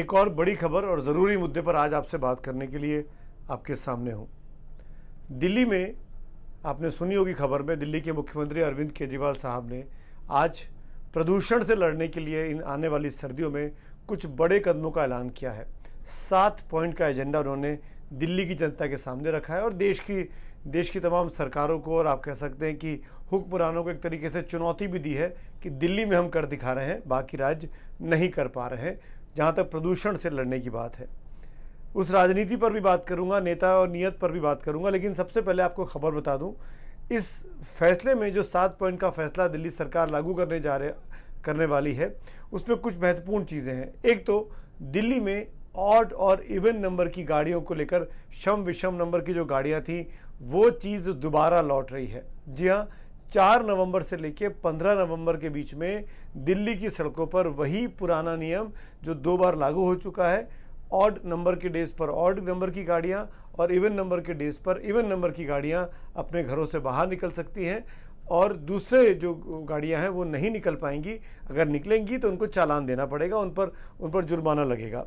एक और बड़ी खबर और ज़रूरी मुद्दे पर आज आपसे बात करने के लिए आपके सामने हूँ दिल्ली में आपने सुनी होगी खबर में दिल्ली के मुख्यमंत्री अरविंद केजरीवाल साहब ने आज प्रदूषण से लड़ने के लिए इन आने वाली सर्दियों में कुछ बड़े कदमों का ऐलान किया है सात पॉइंट का एजेंडा उन्होंने दिल्ली की जनता के सामने रखा है और देश की देश की तमाम सरकारों को और आप कह सकते हैं कि हुक्मरानों को एक तरीके से चुनौती भी दी है कि दिल्ली में हम कर दिखा रहे हैं बाकी राज्य नहीं कर पा रहे हैं जहाँ तक प्रदूषण से लड़ने की बात है उस राजनीति पर भी बात करूँगा नेता और नियत पर भी बात करूँगा लेकिन सबसे पहले आपको खबर बता दूँ इस फैसले में जो सात पॉइंट का फैसला दिल्ली सरकार लागू करने जा रहे करने वाली है उसमें कुछ महत्वपूर्ण चीज़ें हैं एक तो दिल्ली में ऑड और इवन नंबर की गाड़ियों को लेकर शम विषम नंबर की जो गाड़ियाँ थीं वो चीज़ दोबारा लौट रही है जी हाँ चार नवंबर से लेकर पंद्रह नवंबर के बीच में दिल्ली की सड़कों पर वही पुराना नियम जो दो बार लागू हो चुका है ऑड नंबर के डेज पर ऑड नंबर की गाड़ियाँ और इवन नंबर के डेज पर इवन नंबर की गाड़ियाँ अपने घरों से बाहर निकल सकती हैं और दूसरे जो गाड़ियां हैं वो नहीं निकल पाएंगी अगर निकलेंगी तो उनको चालान देना पड़ेगा उन पर उन पर जुर्माना लगेगा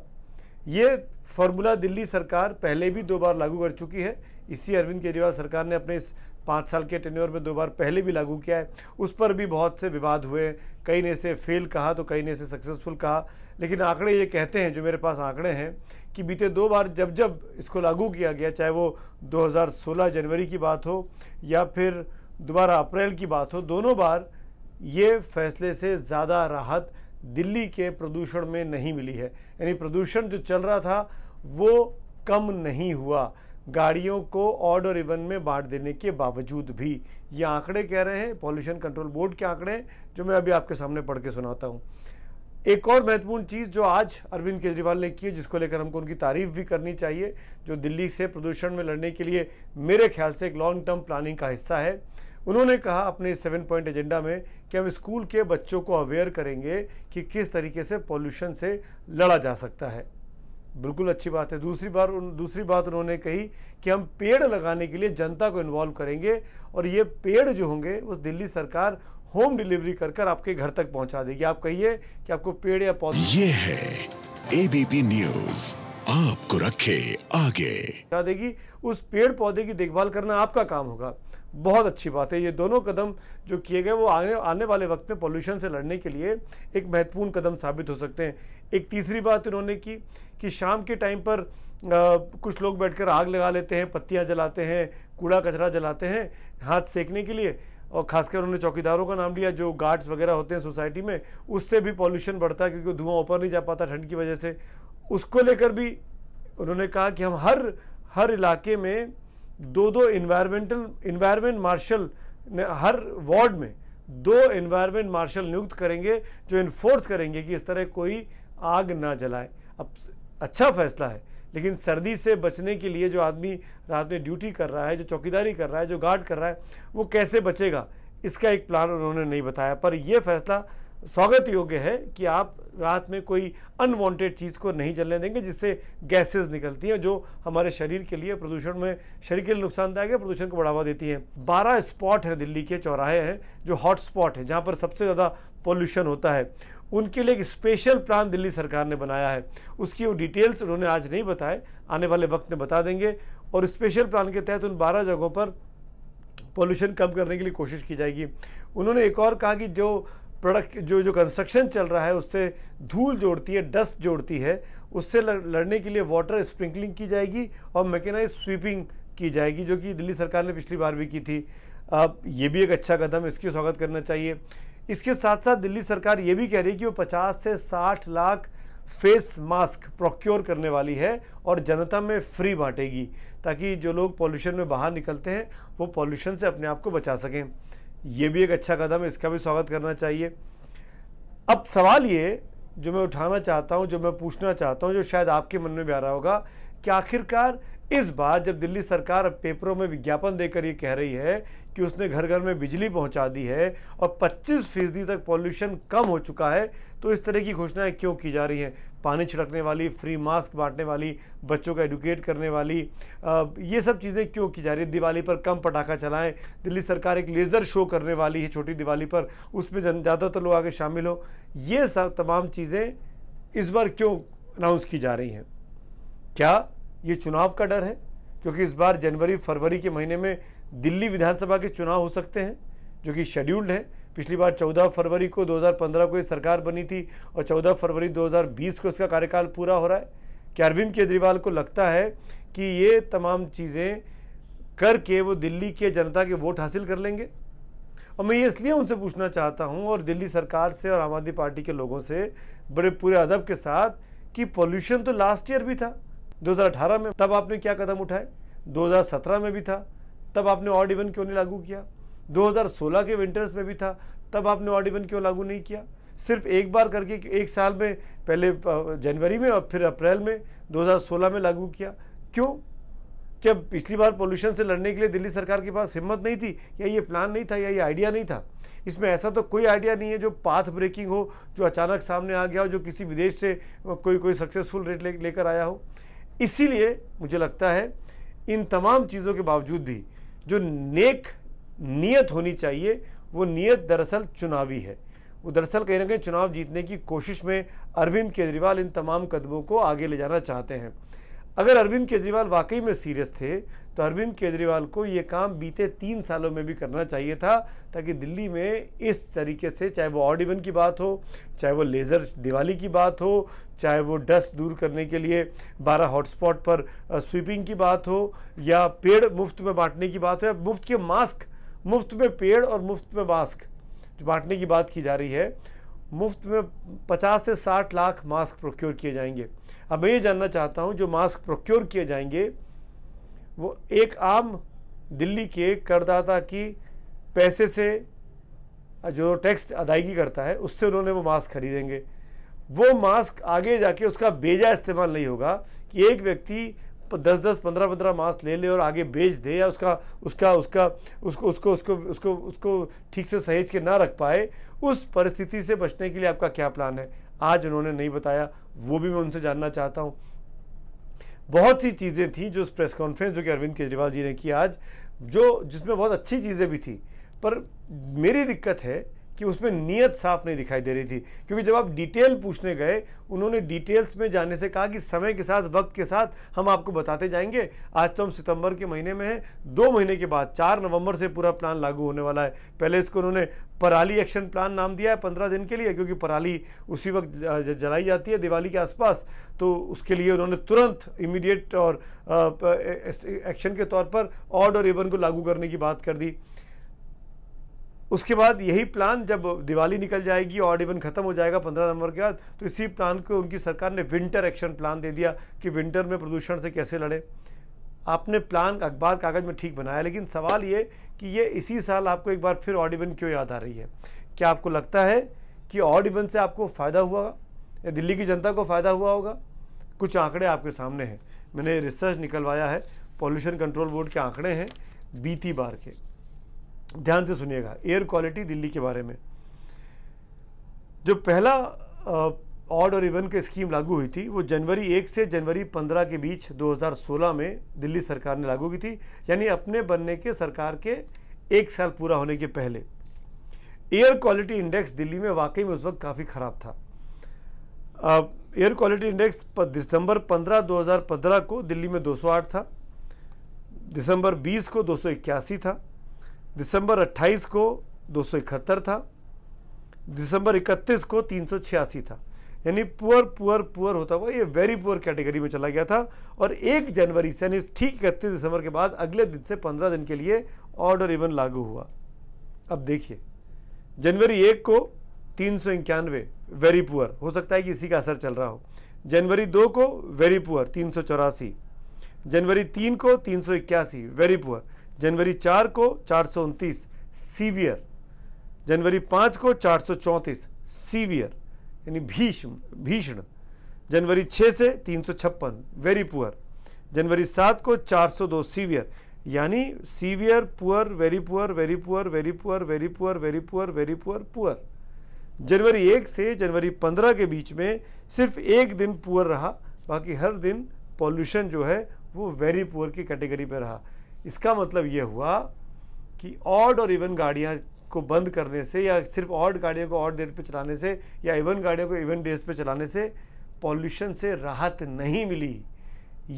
ये फॉर्मूला दिल्ली सरकार पहले भी दो बार लागू कर चुकी है इसी अरविंद केजरीवाल सरकार ने अपने इस पाँच साल के टेन्योर में दो बार पहले भी लागू किया है उस पर भी बहुत से विवाद हुए कई ने इसे फेल कहा तो कई ने इसे सक्सेसफुल कहा लेकिन आंकड़े ये कहते हैं जो मेरे पास आंकड़े हैं कि बीते दो बार जब जब इसको लागू किया गया चाहे वो 2016 जनवरी की बात हो या फिर दोबारा अप्रैल की बात हो दोनों बार ये फैसले से ज़्यादा राहत दिल्ली के प्रदूषण में नहीं मिली है यानी प्रदूषण जो चल रहा था वो कम नहीं हुआ गाड़ियों को ऑड और इवन में बांट देने के बावजूद भी ये आंकड़े कह रहे हैं पॉल्यूशन कंट्रोल बोर्ड के आंकड़े हैं जो मैं अभी आपके सामने पढ़ के सुनाता हूँ एक और महत्वपूर्ण चीज़ जो आज अरविंद केजरीवाल ने की है जिसको लेकर हमको उनकी तारीफ भी करनी चाहिए जो दिल्ली से प्रदूषण में लड़ने के लिए मेरे ख्याल से एक लॉन्ग टर्म प्लानिंग का हिस्सा है उन्होंने कहा अपने सेवन पॉइंट एजेंडा में कि हम स्कूल के बच्चों को अवेयर करेंगे कि किस तरीके से पॉल्यूशन से लड़ा जा सकता है बिल्कुल अच्छी बात है दूसरी बार उन दूसरी बात उन्होंने कही कि हम पेड़ लगाने के लिए जनता को इन्वॉल्व करेंगे और ये पेड़ जो होंगे वो दिल्ली सरकार होम डिलीवरी कर कर आपके घर तक पहुंचा देगी आप कहिए कि आपको पेड़ या पौधे ये है एबीपी न्यूज आपको रखे आगे देगी उस पेड़ पौधे की देखभाल करना आपका काम होगा बहुत अच्छी बात है ये दोनों कदम जो किए गए वो आने आने वाले वक्त में पॉल्यूशन से लड़ने के लिए एक महत्वपूर्ण कदम साबित हो सकते हैं एक तीसरी बात इन्होंने की कि शाम के टाइम पर आ, कुछ लोग बैठकर आग लगा लेते हैं पत्तियां जलाते हैं कूड़ा कचरा जलाते हैं हाथ सेकने के लिए और खासकर उन्होंने चौकीदारों का नाम लिया जो गार्ड्स वगैरह होते हैं सोसाइटी में उससे भी पॉल्यूशन बढ़ता है क्योंकि धुआं ऊपर नहीं जा पाता ठंड की वजह से उसको लेकर भी उन्होंने कहा कि हम हर हर इलाके में दो दो इन्वायरमेंटल इन्वायरमेंट मार्शल हर वार्ड में दो इन्वायरमेंट मार्शल नियुक्त करेंगे जो इन्फोर्स करेंगे कि इस तरह कोई आग ना जलाए अब अच्छा फैसला है लेकिन सर्दी से बचने के लिए जो आदमी रात में ड्यूटी कर रहा है जो चौकीदारी कर रहा है जो गार्ड कर रहा है वो कैसे बचेगा इसका एक प्लान उन्होंने नहीं बताया पर यह फैसला स्वागत योग्य है कि आप रात में कोई अनवांटेड चीज़ को नहीं जलने देंगे जिससे गैसेस निकलती हैं जो हमारे शरीर के लिए प्रदूषण में शरीर के लिए नुकसानदायक है प्रदूषण को बढ़ावा देती हैं बारह स्पॉट हैं दिल्ली के चौराहे हैं जो हॉट स्पॉट हैं जहाँ पर सबसे ज़्यादा पॉल्यूशन होता है उनके लिए एक स्पेशल प्लान दिल्ली सरकार ने बनाया है उसकी वो डिटेल्स उन्होंने आज नहीं बताए आने वाले वक्त में बता देंगे और स्पेशल प्लान के तहत उन बारह जगहों पर पॉल्यूशन कम करने के लिए कोशिश की जाएगी उन्होंने एक और कहा कि जो प्रोडक्ट जो जो कंस्ट्रक्शन चल रहा है उससे धूल जोड़ती है डस्ट जोड़ती है उससे लड़ने के लिए वाटर स्प्रिंकलिंग की जाएगी और मैकेनाइज स्वीपिंग की जाएगी जो कि दिल्ली सरकार ने पिछली बार भी की थी अब ये भी एक अच्छा कदम इसकी स्वागत करना चाहिए इसके साथ साथ दिल्ली सरकार ये भी कह रही है कि वो 50 से 60 लाख फेस मास्क प्रोक्योर करने वाली है और जनता में फ्री बांटेगी ताकि जो लोग पॉल्यूशन में बाहर निकलते हैं वो पॉल्यूशन से अपने आप को बचा सकें ये भी एक अच्छा कदम है इसका भी स्वागत करना चाहिए अब सवाल ये जो मैं उठाना चाहता हूँ जो मैं पूछना चाहता हूँ जो शायद आपके मन में भी आ रहा होगा कि आखिरकार इस बार जब दिल्ली सरकार पेपरों में विज्ञापन देकर ये कह रही है कि उसने घर घर में बिजली पहुंचा दी है और 25 फीसदी तक पॉल्यूशन कम हो चुका है तो इस तरह की घोषणाएं क्यों की जा रही हैं पानी छिड़कने वाली फ्री मास्क बांटने वाली बच्चों का एडुकेट करने वाली ये सब चीज़ें क्यों की जा रही है दिवाली पर कम पटाखा चलाएं दिल्ली सरकार एक लेज़र शो करने वाली है छोटी दिवाली पर उसमें ज़्यादातर लोग आगे शामिल हो ये सब तमाम चीज़ें इस बार क्यों अनाउंस की जा रही हैं क्या ये चुनाव का डर है क्योंकि इस बार जनवरी फरवरी के महीने में दिल्ली विधानसभा के चुनाव हो सकते हैं जो कि शेड्यूल्ड हैं पिछली बार 14 फरवरी को 2015 को ये सरकार बनी थी और 14 फरवरी 2020 को इसका कार्यकाल पूरा हो रहा है क्या अरविंद केजरीवाल को लगता है कि ये तमाम चीज़ें करके वो दिल्ली के जनता के वोट हासिल कर लेंगे और मैं ये इसलिए उनसे पूछना चाहता हूँ और दिल्ली सरकार से और आम आदमी पार्टी के लोगों से बड़े पूरे अदब के साथ कि पॉल्यूशन तो लास्ट ईयर भी था 2018 में तब आपने क्या कदम उठाए 2017 में भी था तब आपने ऑड इवन क्यों नहीं लागू किया 2016 के विंटर्स में भी था तब आपने ऑडिबन क्यों लागू नहीं किया सिर्फ एक बार करके एक साल में पहले जनवरी में और फिर अप्रैल में 2016 में लागू किया क्यों क्या पिछली बार पोल्यूशन से लड़ने के लिए दिल्ली सरकार के पास हिम्मत नहीं थी या ये प्लान नहीं था या ये आइडिया नहीं था इसमें ऐसा तो कोई आइडिया नहीं है जो पाथ ब्रेकिंग हो जो अचानक सामने आ गया हो जो किसी विदेश से कोई कोई सक्सेसफुल रेट ले, लेकर आया हो इसीलिए मुझे लगता है इन तमाम चीज़ों के बावजूद भी जो नेक नीयत होनी चाहिए वो नीयत दरअसल चुनावी है वो दरअसल कहीं ना कहीं चुनाव जीतने की कोशिश में अरविंद केजरीवाल इन तमाम कदमों को आगे ले जाना चाहते हैं अगर अरविंद केजरीवाल वाकई में सीरियस थे तो अरविंद केजरीवाल को ये काम बीते तीन सालों में भी करना चाहिए था ताकि दिल्ली में इस तरीके से चाहे वो ऑड इवन की बात हो चाहे वो लेज़र दिवाली की बात हो चाहे वो डस्ट दूर करने के लिए 12 हॉटस्पॉट पर स्वीपिंग की बात हो या पेड़ मुफ्त में बांटने की बात हो या मुफ्त के मास्क मुफ्त में पेड़ और मुफ्त में मास्क जो बांटने की बात की जा रही है मुफ्त में 50 से 60 लाख मास्क प्रोक्योर किए जाएंगे अब मैं ये जानना चाहता हूँ जो मास्क प्रोक्योर किए जाएंगे वो एक आम दिल्ली के करदाता की पैसे से जो टैक्स अदायगी करता है उससे उन्होंने वो मास्क खरीदेंगे वो मास्क आगे जाके उसका बेजा इस्तेमाल नहीं होगा कि एक व्यक्ति दस दस पंद्रह पंद्रह मास ले ले और आगे बेच दे या उसका उसका उसका उसको उसको उसको उसको उसको ठीक से सहेज के ना रख पाए उस परिस्थिति से बचने के लिए आपका क्या प्लान है आज उन्होंने नहीं बताया वो भी मैं उनसे जानना चाहता हूँ बहुत सी चीज़ें थी जो उस प्रेस कॉन्फ्रेंस जो कि अरविंद केजरीवाल जी ने की आज जो जिसमें बहुत अच्छी चीज़ें भी थी पर मेरी दिक्कत है कि उसमें नीयत साफ नहीं दिखाई दे रही थी क्योंकि जब आप डिटेल पूछने गए उन्होंने डिटेल्स में जाने से कहा कि समय के साथ वक्त के साथ हम आपको बताते जाएंगे आज तो हम सितंबर के महीने में हैं दो महीने के बाद चार नवंबर से पूरा प्लान लागू होने वाला है पहले इसको उन्होंने पराली एक्शन प्लान नाम दिया है पंद्रह दिन के लिए क्योंकि पराली उसी वक्त जलाई जाती है दिवाली के आसपास तो उसके लिए उन्होंने तुरंत इमीडिएट और एक्शन के तौर पर ऑर्ड और इवन को लागू करने की बात कर दी उसके बाद यही प्लान जब दिवाली निकल जाएगी और इवन ख़त्म हो जाएगा पंद्रह नवंबर के बाद तो इसी प्लान को उनकी सरकार ने विंटर एक्शन प्लान दे दिया कि विंटर में प्रदूषण से कैसे लड़ें आपने प्लान अखबार कागज़ में ठीक बनाया लेकिन सवाल ये कि ये इसी साल आपको एक बार फिर ऑड इवन क्यों याद आ रही है क्या आपको लगता है कि ऑड इवन से आपको फ़ायदा हुआ या दिल्ली की जनता को फ़ायदा हुआ होगा कुछ आंकड़े आपके सामने हैं मैंने रिसर्च निकलवाया है पॉल्यूशन कंट्रोल बोर्ड के आंकड़े हैं बीती बार के ध्यान से सुनिएगा एयर क्वालिटी दिल्ली के बारे में जो पहला ऑड और इवन की स्कीम लागू हुई थी वो जनवरी एक से जनवरी पंद्रह के बीच 2016 में दिल्ली सरकार ने लागू की थी यानी अपने बनने के सरकार के एक साल पूरा होने के पहले एयर क्वालिटी इंडेक्स दिल्ली में वाकई में उस वक्त काफ़ी ख़राब था एयर क्वालिटी इंडेक्स दिसंबर 15 2015 को दिल्ली में 208 था दिसंबर 20 को दो था दिसंबर 28 को दो था दिसंबर 31 को तीन था यानी पुअर पुअर पुअर होता हुआ ये वेरी पुअर कैटेगरी में चला गया था और एक जनवरी से यानी ठीक इकतीस दिसंबर के बाद अगले दिन से पंद्रह दिन के लिए ऑर्डर इवन लागू हुआ अब देखिए जनवरी एक को तीन सौ इक्यानवे वेरी पुअर हो सकता है कि इसी का असर चल रहा हो जनवरी दो को वेरी पुअर तीन सौ चौरासी जनवरी तीन को तीन सौ इक्यासी वेरी पुअर जनवरी चार को चार सीवियर जनवरी पाँच को चार सीवियर यानी भीष्म भीषण जनवरी छः से तीन सौ छप्पन वेरी पुअर जनवरी सात को 402 सीवियर यानी severe poor very poor very poor very poor very poor very poor very poor poor जनवरी एक से जनवरी पंद्रह के बीच में सिर्फ एक दिन पुअर रहा बाकी हर दिन पॉल्यूशन जो है वो वेरी पुअर की कैटेगरी में रहा इसका मतलब ये हुआ कि ऑड और इवन गाड़ियाँ को बंद करने से या सिर्फ ऑड गाड़ियों को ऑड डेट पे चलाने से या इवन गाड़ियों को इवन डेज पे चलाने से पॉल्यूशन से राहत नहीं मिली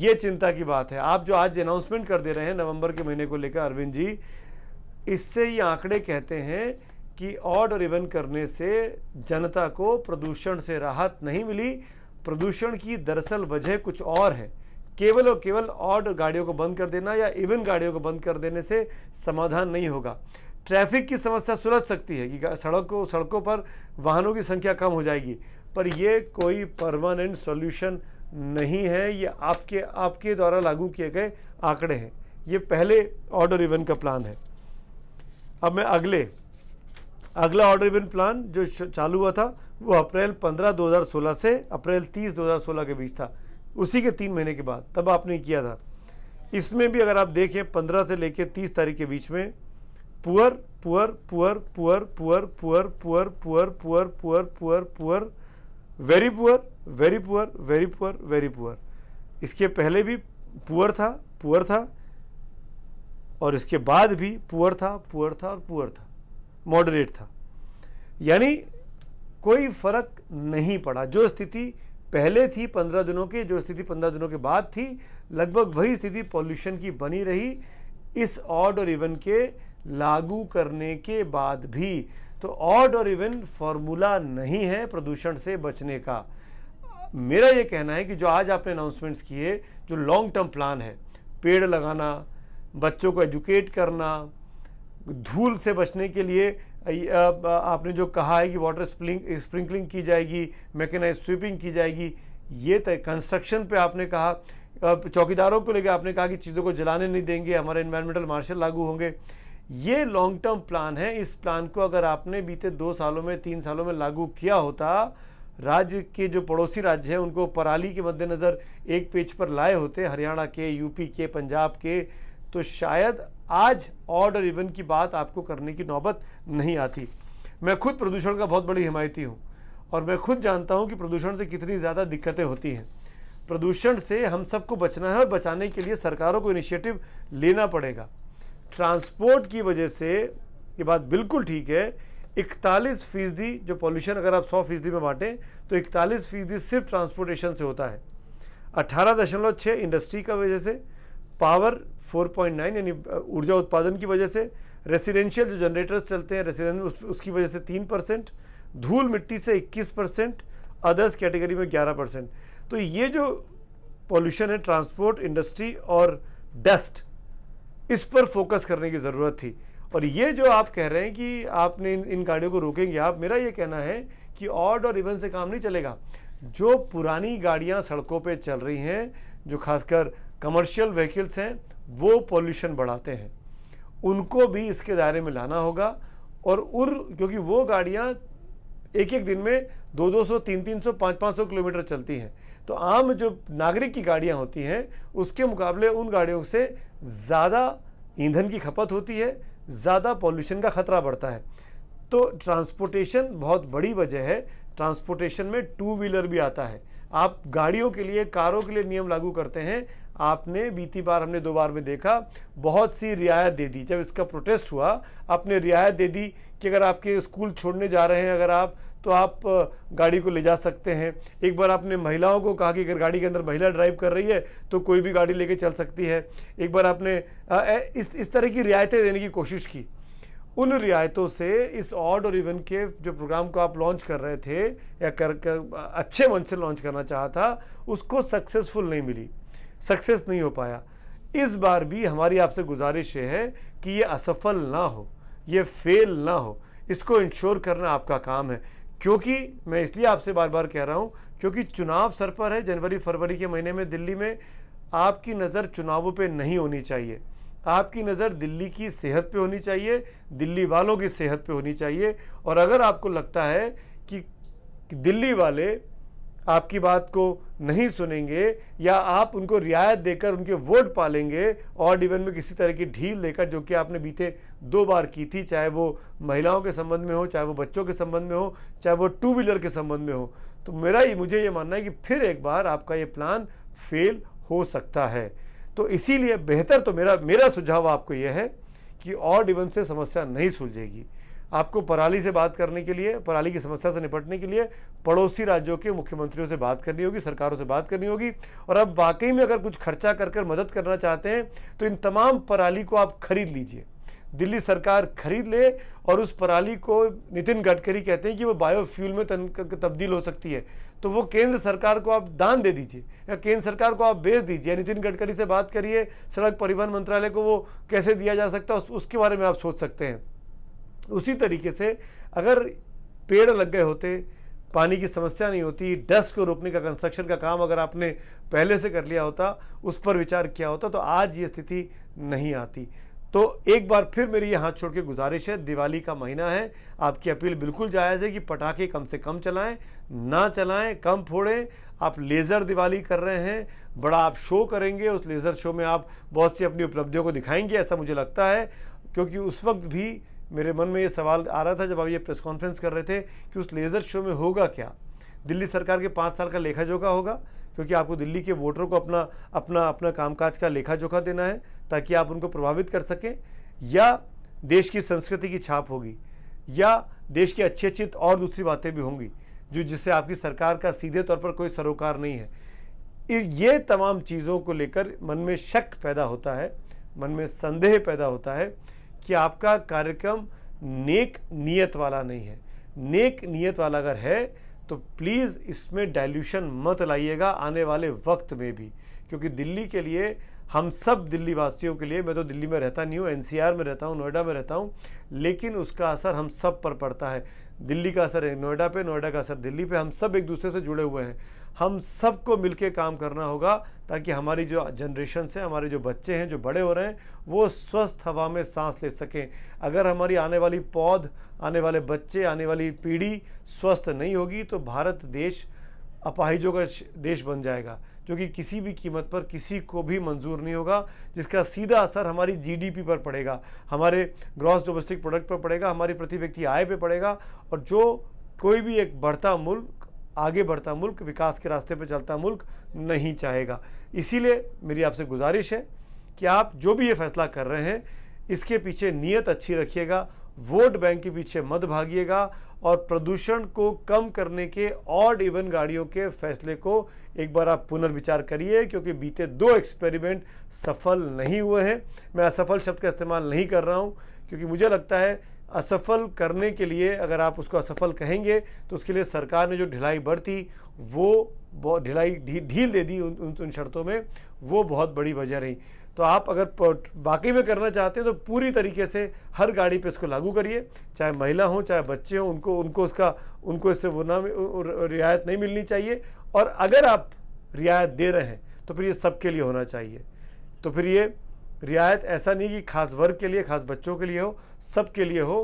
ये चिंता की बात है आप जो आज अनाउंसमेंट कर दे रहे हैं नवंबर के महीने को लेकर अरविंद जी इससे ये आंकड़े कहते हैं कि ऑड और इवन करने से जनता को प्रदूषण से राहत नहीं मिली प्रदूषण की दरअसल वजह कुछ और है केवल और केवल ऑड गाड़ियों को बंद कर देना या इवन गाड़ियों को बंद कर देने से समाधान नहीं होगा ट्रैफिक की समस्या सुलझ सकती है कि सड़कों सड़कों पर वाहनों की संख्या कम हो जाएगी पर यह कोई परमानेंट सॉल्यूशन नहीं है ये आपके आपके द्वारा लागू किए गए आंकड़े हैं ये पहले ऑर्डर इवन का प्लान है अब मैं अगले अगला ऑर्डर इवन प्लान जो चालू हुआ था वो अप्रैल 15 2016 से अप्रैल 30 2016 के बीच था उसी के तीन महीने के बाद तब आपने किया था इसमें भी अगर आप देखें पंद्रह से लेकर तीस तारीख के बीच में poor poor poor poor poor poor poor poor poor poor poor poor very poor very poor very poor very poor इसके पहले भी पुअर था पुअर था और इसके बाद भी पुअर था पुअर था और पुअर था मॉडरेट था यानी कोई फर्क नहीं पड़ा जो स्थिति पहले थी पंद्रह दिनों की जो स्थिति पंद्रह दिनों के बाद थी लगभग वही स्थिति पॉल्यूशन की बनी रही इस ऑड और इवन के लागू करने के बाद भी तो ऑड और इवन फॉर्मूला नहीं है प्रदूषण से बचने का मेरा ये कहना है कि जो आज आपने अनाउंसमेंट्स किए जो लॉन्ग टर्म प्लान है पेड़ लगाना बच्चों को एजुकेट करना धूल से बचने के लिए आपने जो कहा है कि वाटर स्प्रिंग स्प्रिंकलिंग की जाएगी मैकेनाइज स्वीपिंग की जाएगी ये तय कंस्ट्रक्शन पे आपने कहा चौकीदारों को लेकर आपने कहा कि चीज़ों को जलाने नहीं देंगे हमारे इन्वायरमेंटल मार्शल लागू होंगे ये लॉन्ग टर्म प्लान है इस प्लान को अगर आपने बीते दो सालों में तीन सालों में लागू किया होता राज्य के जो पड़ोसी राज्य हैं उनको पराली के मद्देनज़र एक पेज पर लाए होते हरियाणा के यूपी के पंजाब के तो शायद आज ऑड और इवन की बात आपको करने की नौबत नहीं आती मैं खुद प्रदूषण का बहुत बड़ी हिमायती हूँ और मैं खुद जानता हूँ कि प्रदूषण से कितनी ज़्यादा दिक्कतें होती हैं प्रदूषण से हम सबको बचना है और बचाने के लिए सरकारों को इनिशिएटिव लेना पड़ेगा ट्रांसपोर्ट की वजह से ये बात बिल्कुल ठीक है इकतालीस फीसदी जो पॉल्यूशन अगर आप सौ फीसदी में बांटें तो इकतालीस फीसदी सिर्फ ट्रांसपोर्टेशन से होता है अट्ठारह दशमलव छः इंडस्ट्री का वजह से पावर 4.9 यानी ऊर्जा उत्पादन की वजह से रेसिडेंशियल जो जनरेटर्स चलते हैं रेसिडें उस, उसकी वजह से तीन परसेंट धूल मिट्टी से इक्कीस परसेंट अदर्स कैटेगरी में ग्यारह परसेंट तो ये जो पॉल्यूशन है ट्रांसपोर्ट इंडस्ट्री और डस्ट इस पर फोकस करने की ज़रूरत थी और ये जो आप कह रहे हैं कि आपने इन, इन गाड़ियों को रोकेंगे आप मेरा ये कहना है कि ऑड और इवन से काम नहीं चलेगा जो पुरानी गाड़ियां सड़कों पे चल रही हैं जो खासकर कमर्शियल व्हीकल्स हैं वो पॉल्यूशन बढ़ाते हैं उनको भी इसके दायरे में लाना होगा और उर क्योंकि वो गाड़ियाँ एक एक दिन में दो दो सौ तीन तीन सौ पाँच पाँच सौ किलोमीटर चलती हैं तो आम जो नागरिक की गाड़ियाँ होती हैं उसके मुकाबले उन गाड़ियों से ज़्यादा ईंधन की खपत होती है ज़्यादा पॉल्यूशन का ख़तरा बढ़ता है तो ट्रांसपोर्टेशन बहुत बड़ी वजह है ट्रांसपोर्टेशन में टू व्हीलर भी आता है आप गाड़ियों के लिए कारों के लिए नियम लागू करते हैं आपने बीती बार हमने दो बार में देखा बहुत सी रियायत दे दी जब इसका प्रोटेस्ट हुआ आपने रियायत दे दी कि अगर आपके स्कूल छोड़ने जा रहे हैं अगर आप तो आप गाड़ी को ले जा सकते हैं एक बार आपने महिलाओं को कहा कि अगर गाड़ी के अंदर महिला ड्राइव कर रही है तो कोई भी गाड़ी लेके चल सकती है एक बार आपने इस इस तरह की रियायतें देने की कोशिश की उन रियायतों से इस ऑड और इवन के जो प्रोग्राम को आप लॉन्च कर रहे थे या कर, कर अच्छे मन से लॉन्च करना चाहा था उसको सक्सेसफुल नहीं मिली सक्सेस नहीं हो पाया इस बार भी हमारी आपसे गुजारिश ये है कि ये असफल ना हो ये फेल ना हो इसको इंश्योर करना आपका काम है क्योंकि मैं इसलिए आपसे बार बार कह रहा हूँ क्योंकि चुनाव सर पर है जनवरी फरवरी के महीने में दिल्ली में आपकी नज़र चुनावों पे नहीं होनी चाहिए आपकी नज़र दिल्ली की सेहत पे होनी चाहिए दिल्ली वालों की सेहत पे होनी चाहिए और अगर आपको लगता है कि दिल्ली वाले आपकी बात को नहीं सुनेंगे या आप उनको रियायत देकर उनके वोट पालेंगे और इवन में किसी तरह की ढील देकर जो कि आपने बीते दो बार की थी चाहे वो महिलाओं के संबंध में हो चाहे वो बच्चों के संबंध में हो चाहे वो टू व्हीलर के संबंध में हो तो मेरा ही मुझे ये मानना है कि फिर एक बार आपका ये प्लान फेल हो सकता है तो इसीलिए बेहतर तो मेरा मेरा सुझाव आपको यह है कि और इवन से समस्या नहीं सुलझेगी आपको पराली से बात करने के लिए पराली की समस्या से निपटने के लिए पड़ोसी राज्यों के मुख्यमंत्रियों से बात करनी होगी सरकारों से बात करनी होगी और अब वाकई में अगर कुछ खर्चा कर कर मदद करना चाहते हैं तो इन तमाम पराली को आप खरीद लीजिए दिल्ली सरकार खरीद ले और उस पराली को नितिन गडकरी कहते हैं कि वो बायोफ्यूल में तब्दील हो सकती है तो वो केंद्र सरकार को आप दान दे दीजिए या केंद्र सरकार को आप बेच दीजिए नितिन गडकरी से बात करिए सड़क परिवहन मंत्रालय को वो कैसे दिया जा सकता है उसके बारे में आप सोच सकते हैं उसी तरीके से अगर पेड़ लग गए होते पानी की समस्या नहीं होती डस्ट को रोकने का कंस्ट्रक्शन का काम अगर आपने पहले से कर लिया होता उस पर विचार किया होता तो आज ये स्थिति नहीं आती तो एक बार फिर मेरी ये हाथ छोड़ के गुजारिश है दिवाली का महीना है आपकी अपील बिल्कुल जायज़ है कि पटाखे कम से कम चलाएं ना चलाएं कम फोड़ें आप लेज़र दिवाली कर रहे हैं बड़ा आप शो करेंगे उस लेज़र शो में आप बहुत सी अपनी उपलब्धियों को दिखाएंगे ऐसा मुझे लगता है क्योंकि उस वक्त भी मेरे मन में ये सवाल आ रहा था जब आप ये प्रेस कॉन्फ्रेंस कर रहे थे कि उस लेज़र शो में होगा क्या दिल्ली सरकार के पाँच साल का लेखा जोखा होगा क्योंकि आपको दिल्ली के वोटरों को अपना अपना अपना कामकाज का लेखा जोखा देना है ताकि आप उनको प्रभावित कर सकें या देश की संस्कृति की छाप होगी या देश की अच्छी अच्छी और दूसरी बातें भी होंगी जो जिससे आपकी सरकार का सीधे तौर पर कोई सरोकार नहीं है ये तमाम चीज़ों को लेकर मन में शक पैदा होता है मन में संदेह पैदा होता है कि आपका कार्यक्रम नेक नियत वाला नहीं है नेक नियत वाला अगर है तो प्लीज़ इसमें डाइल्यूशन मत लाइएगा आने वाले वक्त में भी क्योंकि दिल्ली के लिए हम सब दिल्ली वासियों के लिए मैं तो दिल्ली में रहता नहीं हूँ एनसीआर में रहता हूँ नोएडा में रहता हूँ लेकिन उसका असर हम सब पर पड़ता है दिल्ली का असर है नोएडा पे नोएडा का असर दिल्ली पे हम सब एक दूसरे से जुड़े हुए हैं हम सबको मिलकर काम करना होगा ताकि हमारी जो जनरेशन से हमारे जो बच्चे हैं जो बड़े हो रहे हैं वो स्वस्थ हवा में सांस ले सकें अगर हमारी आने वाली पौध आने वाले बच्चे आने वाली पीढ़ी स्वस्थ नहीं होगी तो भारत देश अपाहिजों का देश बन जाएगा जो कि किसी भी कीमत पर किसी को भी मंजूर नहीं होगा जिसका सीधा असर हमारी जीडीपी पर पड़ेगा हमारे ग्रॉस डोमेस्टिक प्रोडक्ट पर पड़ेगा हमारी प्रति व्यक्ति आय पर पड़ेगा और जो कोई भी एक बढ़ता मुल्क आगे बढ़ता मुल्क विकास के रास्ते पर चलता मुल्क नहीं चाहेगा इसीलिए मेरी आपसे गुजारिश है कि आप जो भी ये फैसला कर रहे हैं इसके पीछे नीयत अच्छी रखिएगा वोट बैंक के पीछे मत भागिएगा और प्रदूषण को कम करने के ऑड इवन गाड़ियों के फैसले को एक बार आप पुनर्विचार करिए क्योंकि बीते दो एक्सपेरिमेंट सफल नहीं हुए हैं मैं असफल शब्द का इस्तेमाल नहीं कर रहा हूँ क्योंकि मुझे लगता है असफल करने के लिए अगर आप उसको असफल कहेंगे तो उसके लिए सरकार ने जो ढिलाई बरती वो बहुत ढिलाई ढील दे दी उन उन शर्तों में वो बहुत बड़ी वजह रही तो आप अगर वाकई में करना चाहते हैं तो पूरी तरीके से हर गाड़ी पे इसको लागू करिए चाहे महिला हो चाहे बच्चे हों उनको उनको उसका उनको इससे वो ना रियायत नहीं मिलनी चाहिए और अगर आप रियायत दे रहे हैं तो फिर ये सबके लिए होना चाहिए तो फिर ये रियायत ऐसा नहीं कि खास वर्ग के लिए खास बच्चों के लिए हो सब के लिए हो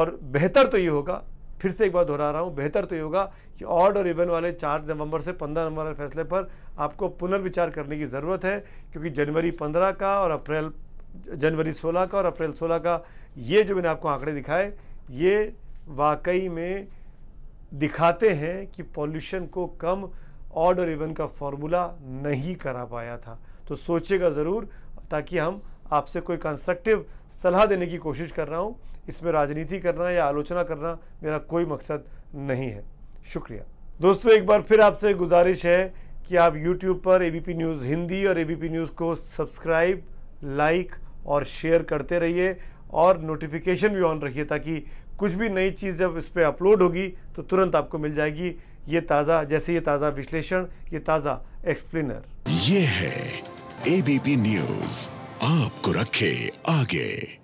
और बेहतर तो ये होगा फिर से एक बार दोहरा रहा हूँ बेहतर तो ये होगा कि ऑड और इवन वाले चार नवंबर से पंद्रह नवंबर वाले फैसले पर आपको पुनर्विचार करने की ज़रूरत है क्योंकि जनवरी पंद्रह का और अप्रैल जनवरी सोलह का और अप्रैल सोलह का ये जो मैंने आपको आंकड़े दिखाए ये वाकई में दिखाते हैं कि पॉल्यूशन को कम ऑड और इवन का फॉर्मूला नहीं करा पाया था तो सोचेगा ज़रूर ताकि हम आपसे कोई कंस्ट्रक्टिव सलाह देने की कोशिश कर रहा हूँ इसमें राजनीति करना या आलोचना करना मेरा कोई मकसद नहीं है शुक्रिया दोस्तों एक बार फिर आपसे गुजारिश है कि आप YouTube पर ए न्यूज़ हिंदी और ए न्यूज़ को सब्सक्राइब लाइक और शेयर करते रहिए और नोटिफिकेशन भी ऑन रखिए ताकि कुछ भी नई चीज़ जब इस पर अपलोड होगी तो तुरंत आपको मिल जाएगी ये ताज़ा जैसे ये ताज़ा विश्लेषण ये ताज़ा एक्सप्लेनर ये है एबीपी न्यूज़ आपको रखे आगे